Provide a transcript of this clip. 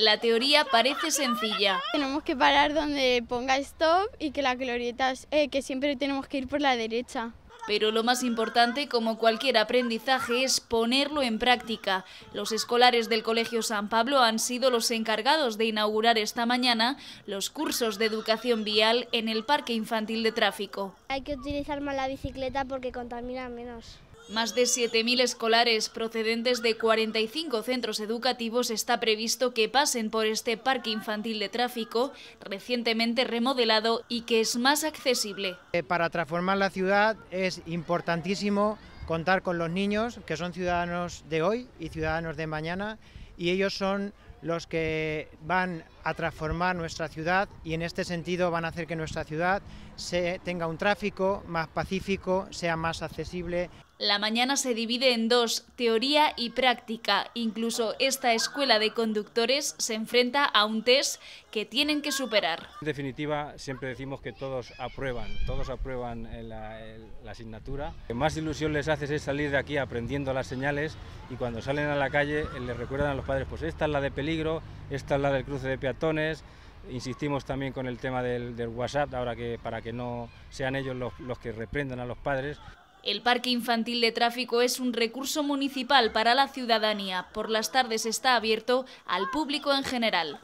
La teoría parece sencilla. Tenemos que parar donde ponga stop y que la glorietas, eh, que siempre tenemos que ir por la derecha. Pero lo más importante, como cualquier aprendizaje, es ponerlo en práctica. Los escolares del Colegio San Pablo han sido los encargados de inaugurar esta mañana los cursos de educación vial en el Parque Infantil de Tráfico. Hay que utilizar más la bicicleta porque contamina menos. Más de 7.000 escolares procedentes de 45 centros educativos está previsto que pasen por este parque infantil de tráfico, recientemente remodelado y que es más accesible. Eh, para transformar la ciudad es importantísimo contar con los niños, que son ciudadanos de hoy y ciudadanos de mañana, y ellos son los que van a transformar nuestra ciudad y en este sentido van a hacer que nuestra ciudad se tenga un tráfico más pacífico, sea más accesible. La mañana se divide en dos, teoría y práctica. Incluso esta escuela de conductores se enfrenta a un test que tienen que superar. En definitiva, siempre decimos que todos aprueban, todos aprueban eh, la, la asignatura. Lo que más ilusión les hace es salir de aquí aprendiendo las señales y cuando salen a la calle eh, les recuerdan a los pues esta es la de peligro, esta es la del cruce de peatones, insistimos también con el tema del, WhatsApp, ahora que para que no sean ellos los que reprendan a los padres. El parque infantil de tráfico es un recurso municipal para la ciudadanía. Por las tardes está abierto al público en general.